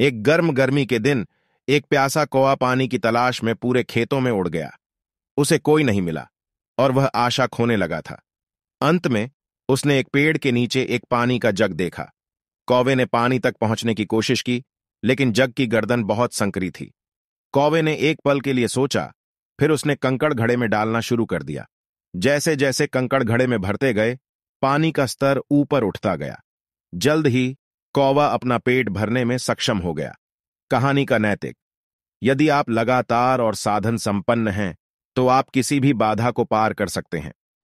एक गर्म गर्मी के दिन एक प्यासा कौआ पानी की तलाश में पूरे खेतों में उड़ गया उसे कोई नहीं मिला और वह आशा खोने लगा था अंत में उसने एक पेड़ के नीचे एक पानी का जग देखा कौवे ने पानी तक पहुंचने की कोशिश की लेकिन जग की गर्दन बहुत संकरी थी कौवे ने एक पल के लिए सोचा फिर उसने कंकड़ घड़े में डालना शुरू कर दिया जैसे जैसे कंकड़ घड़े में भरते गए पानी का स्तर ऊपर उठता गया जल्द ही कौवा अपना पेट भरने में सक्षम हो गया कहानी का नैतिक यदि आप लगातार और साधन संपन्न हैं तो आप किसी भी बाधा को पार कर सकते हैं